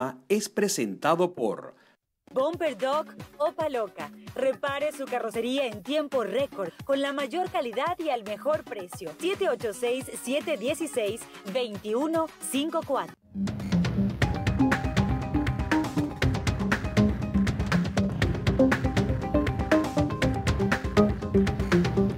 Ah, es presentado por Bomber Dog Opa Loca. Repare su carrocería en tiempo récord, con la mayor calidad y al mejor precio. 786-716-2154.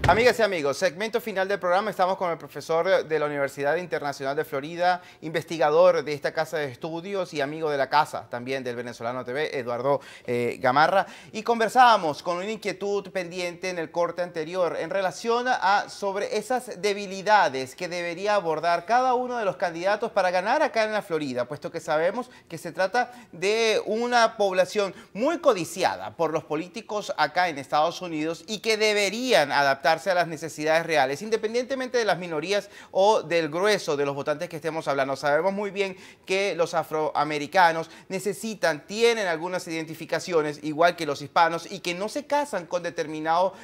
Amigas y amigos, segmento final del programa. Estamos con el profesor de la Universidad Internacional de Florida, investigador de esta casa de estudios y amigo de la casa también del Venezolano TV, Eduardo eh, Gamarra. Y conversábamos con una inquietud pendiente en el corte anterior en relación a sobre esas debilidades que debería abordar cada uno de los candidatos para ganar acá en la Florida, puesto que sabemos que se trata de una población muy codiciada por los políticos acá en Estados Unidos y que deberían adaptar a las necesidades reales, independientemente de las minorías o del grueso de los votantes que estemos hablando. Sabemos muy bien que los afroamericanos necesitan, tienen algunas identificaciones, igual que los hispanos, y que no se casan con determinado,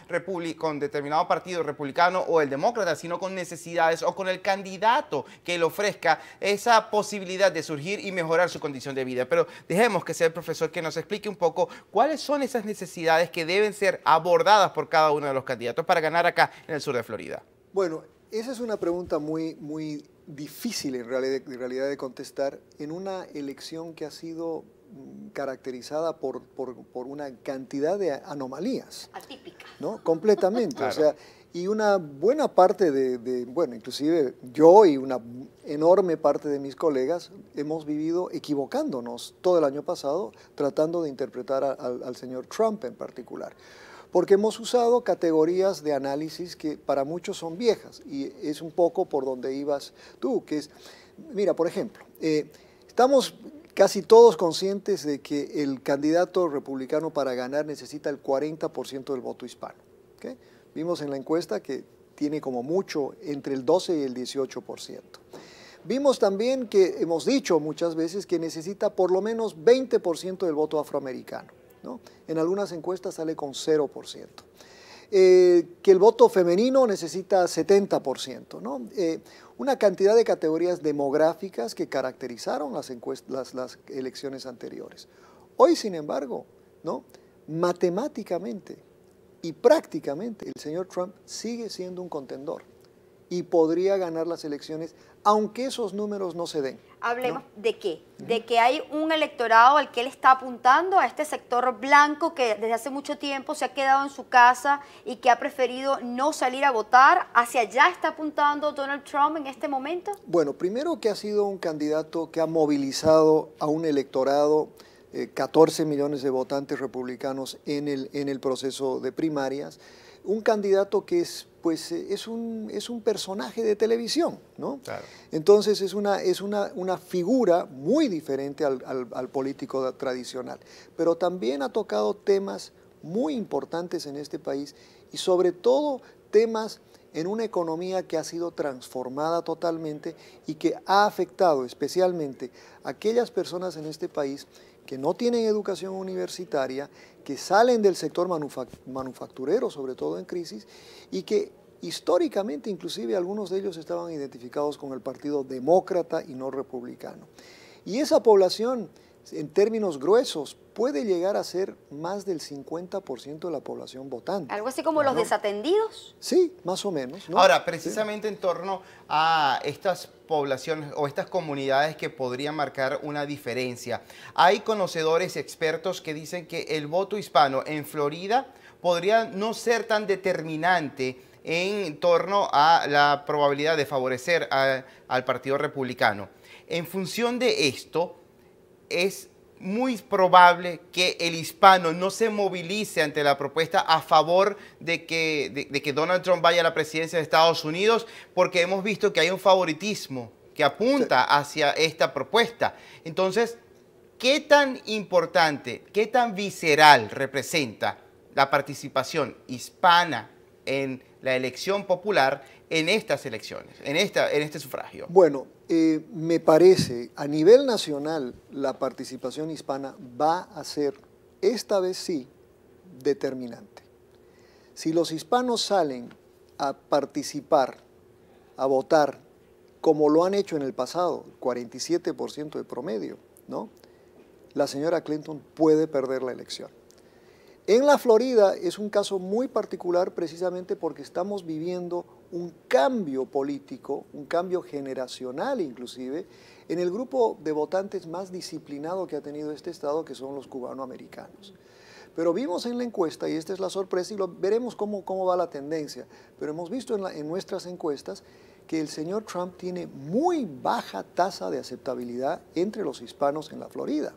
con determinado partido republicano o el demócrata, sino con necesidades o con el candidato que le ofrezca esa posibilidad de surgir y mejorar su condición de vida. Pero dejemos que sea el profesor que nos explique un poco cuáles son esas necesidades que deben ser abordadas por cada uno de los candidatos para ganar acá en el sur de Florida? Bueno, esa es una pregunta muy, muy difícil en realidad, de contestar en una elección que ha sido mm, caracterizada por, una cantidad de anomalías. Atípica. ¿No? Completamente. y una buena parte de, bueno, inclusive yo y una enorme parte de mis colegas hemos vivido equivocándonos todo el año pasado tratando de interpretar al señor Trump en particular porque hemos usado categorías de análisis que para muchos son viejas y es un poco por donde ibas tú, que es, mira, por ejemplo, eh, estamos casi todos conscientes de que el candidato republicano para ganar necesita el 40% del voto hispano. Vimos en la encuesta que tiene como mucho entre el 12 y el 18%. Vimos también que hemos dicho muchas veces que necesita por lo menos 20% del voto afroamericano. En algunas encuestas sale con 0%. Eh, que el voto femenino necesita 70%, eh, una cantidad de categorías demográficas que caracterizaron las, elecciones anteriores. Hoy, sin embargo, ¿no? matemáticamente y prácticamente el señor Trump sigue siendo un contendor y podría ganar las elecciones, aunque esos números no se den. Hablemos de qué, de que hay un electorado al que él está apuntando, a este sector blanco que desde hace mucho tiempo se ha quedado en su casa y que ha preferido no salir a votar. ¿Hacia allá está apuntando Donald Trump en este momento? Bueno, primero que ha sido un candidato que ha movilizado a un electorado 14 eh, millones de votantes republicanos en el, en el proceso de primarias un candidato que es pues eh, es un, es un personaje de televisión, ¿no? Entonces es una, es una, figura muy diferente al, al político tradicional, pero también ha tocado temas muy importantes en este país y sobre todo temas en una economía que ha sido transformada totalmente y que ha afectado especialmente a aquellas personas en este país que no tienen educación universitaria, que salen del sector manufacturero, sobre todo en crisis, y que históricamente inclusive algunos de ellos estaban identificados con el Partido Demócrata y no Republicano. Y esa población en términos gruesos, puede llegar a ser más del 50% de la población votante. Algo así como los desatendidos. Sí, más o menos. Ahora, precisamente en torno a estas poblaciones o estas comunidades que podrían marcar una diferencia, hay conocedores expertos que dicen que el voto hispano en Florida podría no ser tan determinante en torno a la probabilidad de favorecer al Partido Republicano. En función de esto, es muy probable que el hispano no se movilice ante la propuesta a favor de que, que Donald Trump vaya a la presidencia de Estados Unidos, porque hemos visto que hay un favoritismo que apunta hacia esta propuesta. Entonces, ¿qué tan importante, qué tan visceral representa la participación hispana en la elección popular en estas elecciones, en, esta, en este sufragio? Bueno, eh, me parece, a nivel nacional, la participación hispana va a ser, esta vez sí, determinante. Si los hispanos salen a participar, a votar, como lo han hecho en el pasado, 47% de promedio, ¿no? La señora Clinton puede perder la elección. En la Florida es un caso muy particular precisamente porque estamos viviendo un cambio político, un cambio generacional inclusive, en el grupo de votantes más disciplinado que ha tenido este estado, que son los cubanoamericanos. Pero vimos en la encuesta, y esta es la sorpresa, y lo, veremos cómo, cómo va la tendencia, pero hemos visto en, en nuestras encuestas que el señor Trump tiene muy baja tasa de aceptabilidad entre los hispanos en la Florida.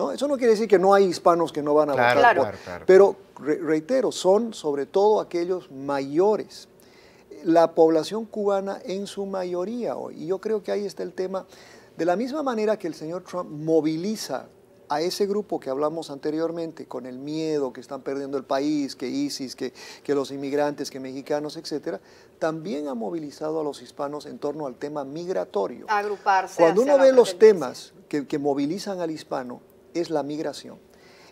¿no? Eso no quiere decir que no hay hispanos que no van a votar. Pero reitero, son sobre todo aquellos mayores. La población cubana en su mayoría hoy. Y yo creo que ahí está el tema. De la misma manera que el señor Trump moviliza a ese grupo que hablamos anteriormente, con el miedo que están perdiendo el país, que ISIS, que, los inmigrantes, que mexicanos, etcétera, también ha movilizado a los hispanos en torno al tema migratorio. Agruparse. Cuando uno ve los temas que movilizan al hispano, es la migración.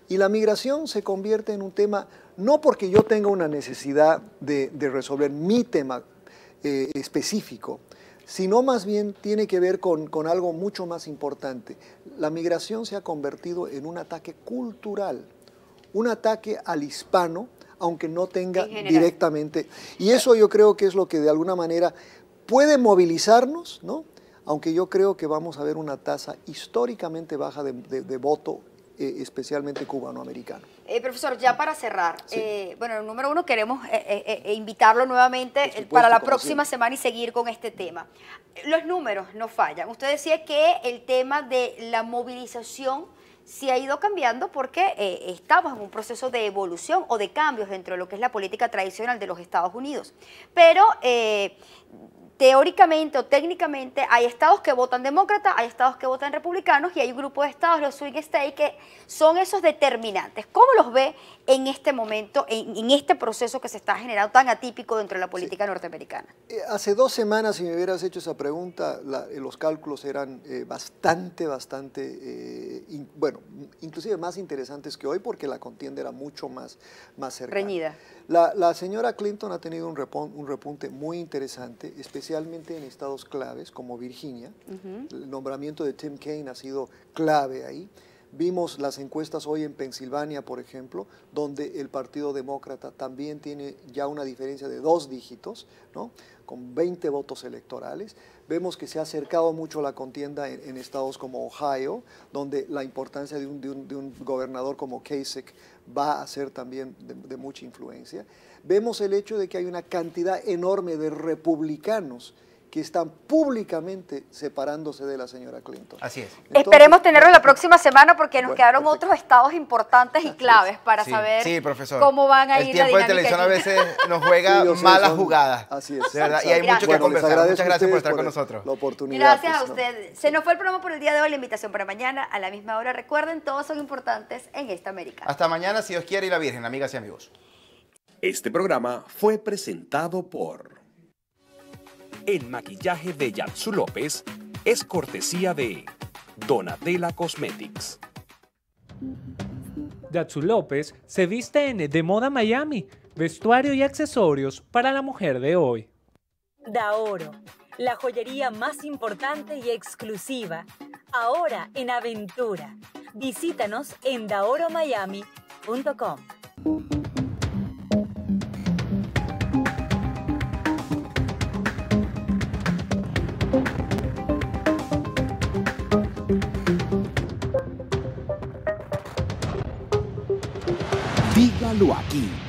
Y la migración se convierte en un tema, no porque yo tenga una necesidad de, resolver mi tema eh, específico, sino más bien tiene que ver con, con, algo mucho más importante. La migración se ha convertido en un ataque cultural, un ataque al hispano, aunque no tenga directamente. Y eso yo creo que es lo que de alguna manera puede movilizarnos, ¿no? aunque yo creo que vamos a ver una tasa históricamente baja de, voto eh, especialmente cubanoamericano. Eh, profesor, ya para cerrar, eh, bueno, número uno, queremos eh, eh, invitarlo nuevamente para la próxima semana y seguir con este tema. Los números no fallan. Usted decía que el tema de la movilización se ha ido cambiando porque estamos en un proceso de evolución o de cambios dentro de lo que es la política tradicional de los Estados Unidos. Pero teóricamente o técnicamente hay estados que votan demócratas, hay estados que votan republicanos y hay un grupo de estados, los swing states, que son esos determinantes. ¿Cómo los ve en este momento, en, este proceso que se está generando tan atípico dentro de la política norteamericana? Eh, hace dos semanas, si me hubieras hecho esa pregunta, eh, los cálculos eran eh, bastante, bastante, bueno, inclusive más interesantes que hoy porque la contienda era mucho más, más Reñida. La, señora Clinton ha tenido un, repunte muy interesante, especialmente especialmente en estados claves como Virginia. El nombramiento de Tim Kaine ha sido clave ahí. Vimos las encuestas hoy en Pensilvania, por ejemplo, donde el Partido Demócrata también tiene ya una diferencia de dos dígitos, ¿no? con 20 votos electorales. Vemos que se ha acercado mucho la contienda en, estados como Ohio, donde la importancia de un, gobernador como Kasich va a ser también de mucha influencia. Vemos el hecho de que hay una cantidad enorme de republicanos están públicamente separándose de la señora Clinton. Así es. Esperemos tenerlo la próxima semana porque nos quedaron otros estados importantes y claves para saber cómo van a ir las El tiempo de televisión a veces nos juega malas jugadas. Así es. y hay mucho que conversar. Muchas gracias por estar con nosotros. La oportunidad. Gracias pues, a ustedes. Se nos fue el programa por el día de hoy. La invitación para mañana a la misma hora. Recuerden, todos son importantes en esta América. Hasta mañana, si Dios quiere y la Virgen, amigas y amigos. Este programa fue presentado por... El maquillaje de Yatsu López es cortesía de Donatella Cosmetics. Yatsu López se viste en De Moda Miami, vestuario y accesorios para la mujer de hoy. Daoro, la joyería más importante y exclusiva, ahora en aventura. Visítanos en daoromiami.com. Luaki aqui.